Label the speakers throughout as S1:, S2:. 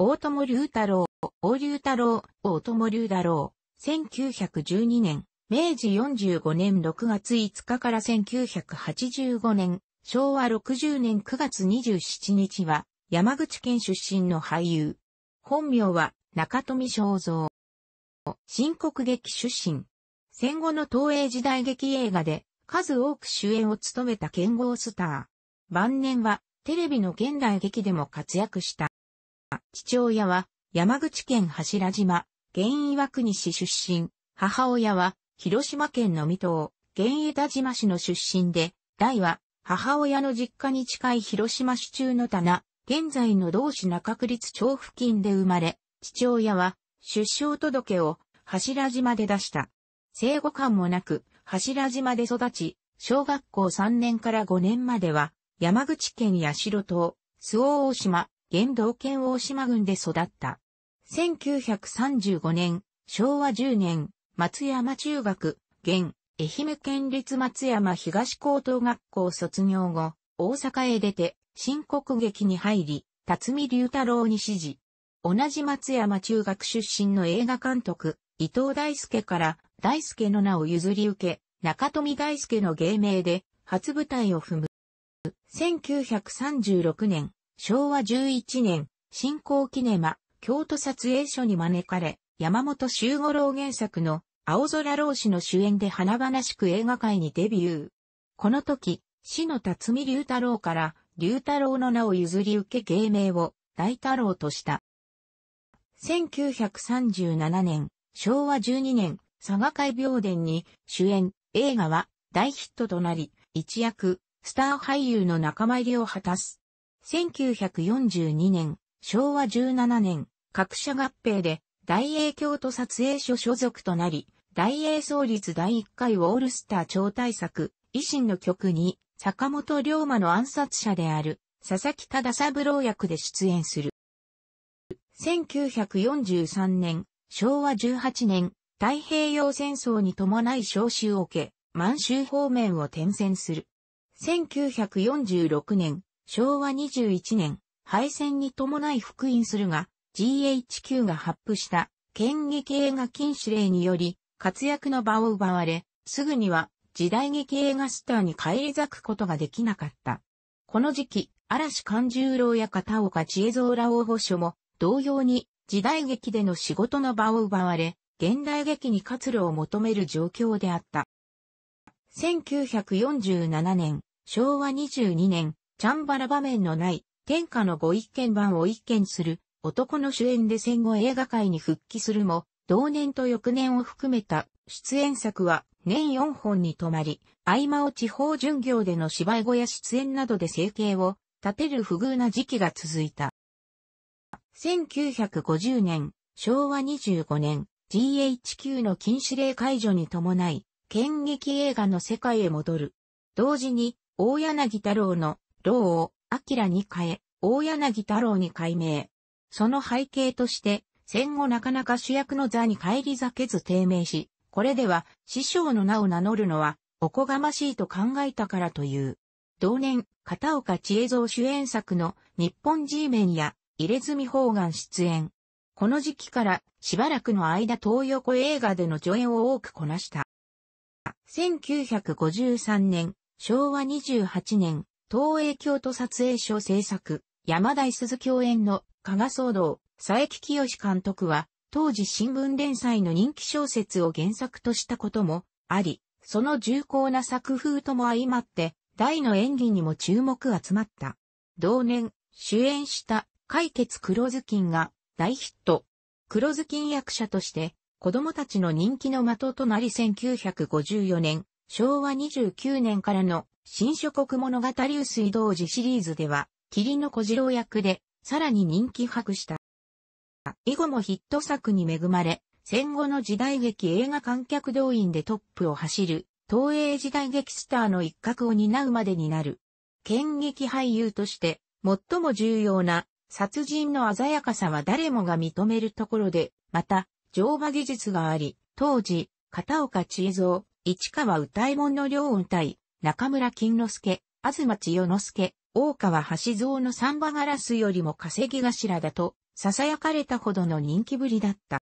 S1: 大友龍太郎、大龍太郎、大友龍太郎、1912年、明治45年6月5日から1985年、昭和60年9月27日は、山口県出身の俳優。本名は、中富正造。新国劇出身。戦後の東映時代劇映画で、数多く主演を務めた剣豪スター。晩年は、テレビの現代劇でも活躍した。父親は山口県柱島、現岩国市出身、母親は広島県の水戸、現枝島市の出身で、大は母親の実家に近い広島市中の棚、現在の同市中区立町付近で生まれ、父親は出生届を柱島で出した。生後間もなく柱島で育ち、小学校3年から5年までは山口県八代島、周防大島、現道県大島郡で育った。1935年、昭和10年、松山中学、現、愛媛県立松山東高等学校卒業後、大阪へ出て、新国劇に入り、辰巳龍太郎に指示。同じ松山中学出身の映画監督、伊藤大輔から大輔の名を譲り受け、中富大輔の芸名で初舞台を踏む。1936年、昭和11年、新興キネマ、京都撮影所に招かれ、山本周五郎原作の青空老師の主演で華々しく映画界にデビュー。この時、死の辰巳龍太郎から龍太郎の名を譲り受け芸名を大太郎とした。1937年、昭和12年、佐賀会病殿に主演、映画は大ヒットとなり、一躍、スター俳優の仲間入りを果たす。1942年、昭和17年、各社合併で、大英京都撮影所所属となり、大英創立第1回ウォールスター超大作、維新の曲に、坂本龍馬の暗殺者である、佐々木忠三郎役で出演する。1943年、昭和18年、太平洋戦争に伴い召集を受け、満州方面を転戦する。1946年、昭和21年、敗戦に伴い復員するが、GHQ が発布した、剣劇映画禁止令により、活躍の場を奪われ、すぐには、時代劇映画スターに返り咲くことができなかった。この時期、嵐寛十郎や片岡千恵蔵ら大御書も、同様に、時代劇での仕事の場を奪われ、現代劇に活路を求める状況であった。1947年、昭和22年、チャンバラ場面のない、天下のご一見版を一見する、男の主演で戦後映画界に復帰するも、同年と翌年を含めた出演作は年4本に止まり、合間を地方巡業での芝居小屋出演などで生計を立てる不遇な時期が続いた。1950年、昭和25年、GHQ の禁止令解除に伴い、剣劇映画の世界へ戻る。同時に、大柳太郎の道を、明に変え、大柳太郎に改名。その背景として、戦後なかなか主役の座に返り咲けず低迷し、これでは師匠の名を名乗るのはおこがましいと考えたからという。同年、片岡千恵蔵主演作の日本 G メンや入れ墨方眼出演。この時期からしばらくの間東横映画での助演を多くこなした。1953年、昭和28年、東映京都撮影所制作、山田鈴共演の加賀騒動、佐伯清監督は、当時新聞連載の人気小説を原作としたこともあり、その重厚な作風とも相まって、大の演技にも注目集まった。同年、主演した解決黒ずきんが大ヒット。黒ずきん役者として、子供たちの人気の的となり1954年、昭和29年からの新諸国物語雨水同時シリーズでは、霧の小次郎役で、さらに人気博した。以後もヒット作に恵まれ、戦後の時代劇映画観客動員でトップを走る、東映時代劇スターの一角を担うまでになる。剣劇俳優として、最も重要な、殺人の鮮やかさは誰もが認めるところで、また、乗馬技術があり、当時、片岡千恵蔵、市川歌い物門の両音対、中村金之助、東千代之助、大川橋蔵の三馬ガラスよりも稼ぎ頭だと、囁かれたほどの人気ぶりだった。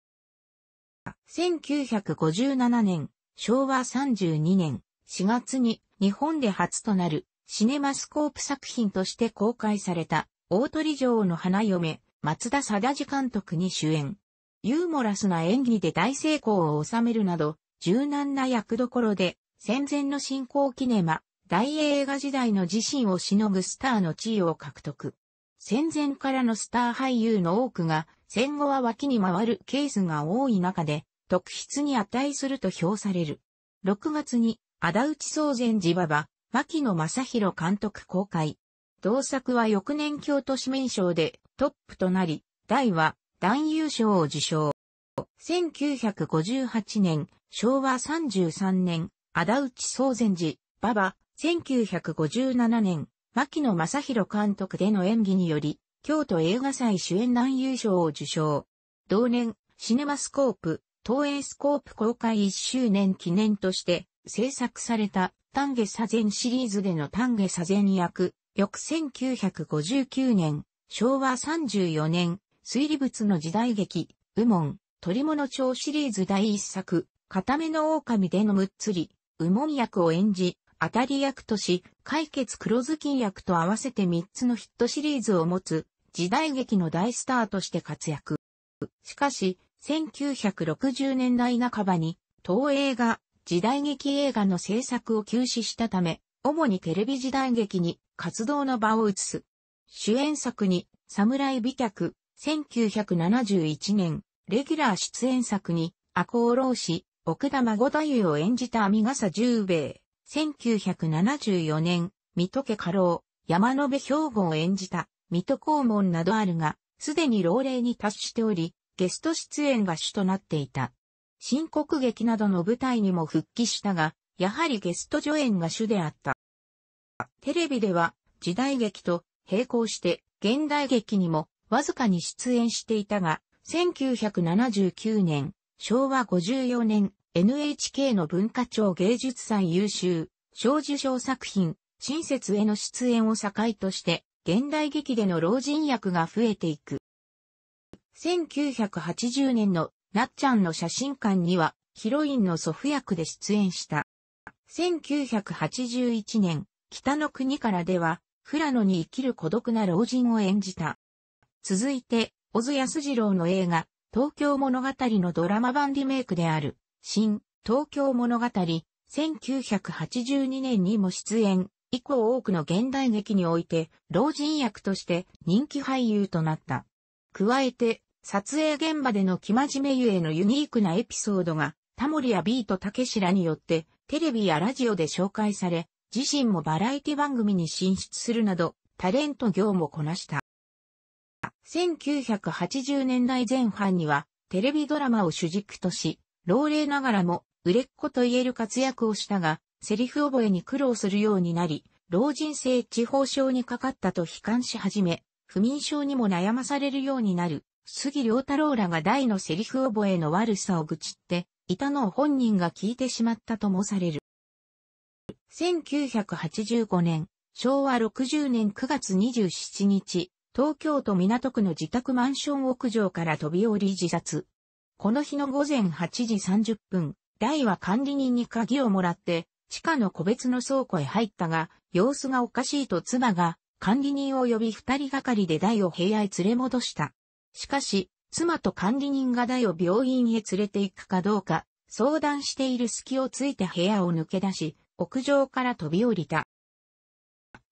S1: 1957年、昭和32年4月に日本で初となるシネマスコープ作品として公開された大鳥城の花嫁、松田貞治監督に主演。ユーモラスな演技で大成功を収めるなど、柔軟な役どころで戦前の進行キネマ、大映画時代の自身をしのぐスターの地位を獲得。戦前からのスター俳優の多くが戦後は脇に回るケースが多い中で特筆に値すると評される。6月に仇ち総前寺馬場、牧野正宏監督公開。同作は翌年京都市民賞でトップとなり、大は男優賞を受賞。1958年、昭和33年、仇ち総禅寺、馬場、1957年、牧野正宏監督での演技により、京都映画祭主演男優賞を受賞。同年、シネマスコープ、東映スコープ公開1周年記念として、制作された、丹下左禅シリーズでの丹下左禅役、翌1959年、昭和34年、推理物の時代劇、右門、鳥物町シリーズ第一作、片目の狼でのむっつり、右門役を演じ、当たり役とし、解決黒ずきん役と合わせて3つのヒットシリーズを持つ、時代劇の大スターとして活躍。しかし、1960年代半ばに、東映が時代劇映画の制作を休止したため、主にテレビ時代劇に活動の場を移す。主演作に、侍美脚、1971年、レギュラー出演作に、赤穂浪士、奥田孫太夫を演じた網笠十兵衛、1974年、水戸家家老、山野辺兵庫を演じた、水戸黄門などあるが、すでに老齢に達しており、ゲスト出演が主となっていた。新国劇などの舞台にも復帰したが、やはりゲスト助演が主であった。テレビでは、時代劇と並行して、現代劇にもわずかに出演していたが、1979年、昭和54年、NHK の文化庁芸術祭優秀、小受賞作品、親切への出演を境として、現代劇での老人役が増えていく。1980年のなっちゃんの写真館には、ヒロインの祖父役で出演した。1981年、北の国からでは、富良野に生きる孤独な老人を演じた。続いて、小津安二郎の映画、東京物語のドラマ版リメイクである、新、東京物語、1982年にも出演、以降多くの現代劇において、老人役として人気俳優となった。加えて、撮影現場での生真面目ゆえのユニークなエピソードが、タモリやビートたけしらによって、テレビやラジオで紹介され、自身もバラエティ番組に進出するなど、タレント業もこなした。1980年代前半にはテレビドラマを主軸とし、老齢ながらも売れっ子と言える活躍をしたが、セリフ覚えに苦労するようになり、老人性地方症にかかったと悲観し始め、不眠症にも悩まされるようになる、杉良太郎らが大のセリフ覚えの悪さを愚痴って、いたのを本人が聞いてしまったともされる。1985年、昭和60年9月27日、東京都港区の自宅マンション屋上から飛び降り自殺。この日の午前8時30分、大は管理人に鍵をもらって、地下の個別の倉庫へ入ったが、様子がおかしいと妻が、管理人を呼び二人がかりで大を部屋へ連れ戻した。しかし、妻と管理人が大を病院へ連れて行くかどうか、相談している隙をついて部屋を抜け出し、屋上から飛び降りた。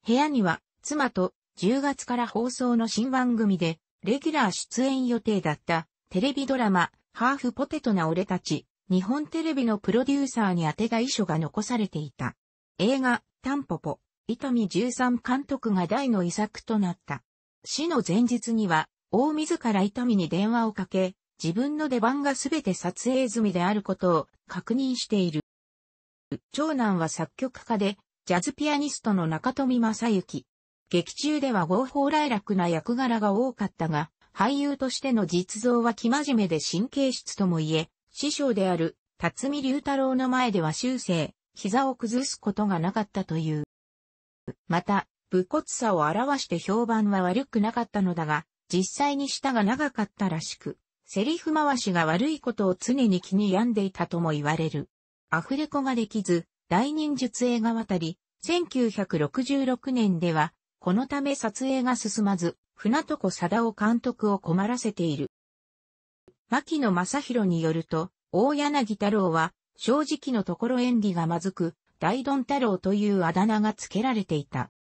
S1: 部屋には、妻と10月から放送の新番組で、レギュラー出演予定だったテレビドラマ、ハーフポテトな俺たち、日本テレビのプロデューサーに宛てた遺書が残されていた。映画、タンポポ、伊丹十三監督が大の遺作となった。死の前日には、大自ら伊丹に電話をかけ、自分の出番がすべて撮影済みであることを確認している。長男は作曲家で、ジャズピアニストの中富正幸、劇中では合法来楽な役柄が多かったが、俳優としての実像は生真面目で神経質ともいえ、師匠である、辰巳龍太郎の前では修正、膝を崩すことがなかったという。また、武骨さを表して評判は悪くなかったのだが、実際に舌が長かったらしく、セリフ回しが悪いことを常に気に病んでいたとも言われる。アフレコができず、大人術映画渡り、1966年では、このため撮影が進まず、船床貞夫監督を困らせている。牧野正宏によると、大柳太郎は、正直のところ演技がまずく、大丼太郎というあだ名が付けられていた。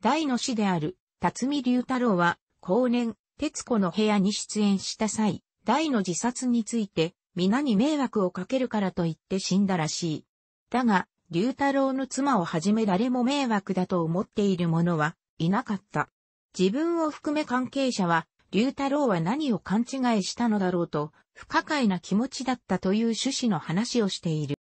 S1: 大の師である、辰巳龍太郎は、後年、徹子の部屋に出演した際、大の自殺について、皆に迷惑をかけるからと言って死んだらしい。だが、龍太郎の妻をはじめ誰も迷惑だと思っている者は、いなかった。自分を含め関係者は、龍太郎は何を勘違いしたのだろうと、不可解な気持ちだったという趣旨の話をしている。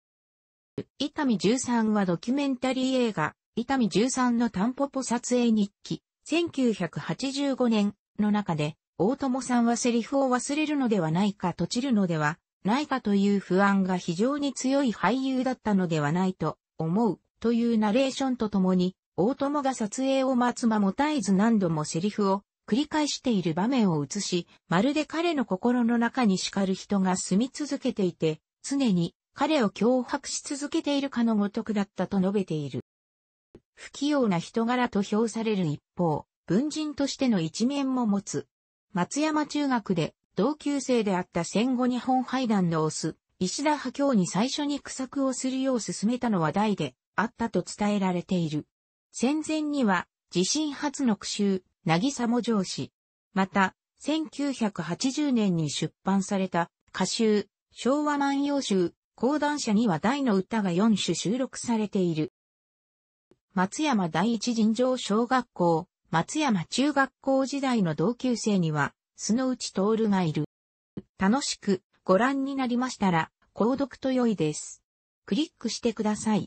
S1: 伊丹13はドキュメンタリー映画、伊丹13のタンポポ撮影日記、1985年の中で、大友さんはセリフを忘れるのではないか閉じるのではないかという不安が非常に強い俳優だったのではないと思うというナレーションとともに大友が撮影を待つ間も絶えず何度もセリフを繰り返している場面を映し、まるで彼の心の中に叱る人が住み続けていて、常に彼を脅迫し続けているかのごとくだったと述べている。不器用な人柄と評される一方、文人としての一面も持つ。松山中学で同級生であった戦後日本廃団のオス、石田波京に最初に苦作をするよう勧めたのは大であったと伝えられている。戦前には自身初の句集、なぎさも上司。また、1980年に出版された歌集、昭和万葉集、講談社には大の歌が4種収録されている。松山第一尋常小学校、松山中学校時代の同級生には、須の内徹がいる。楽しくご覧になりましたら、購読と良いです。クリックしてください。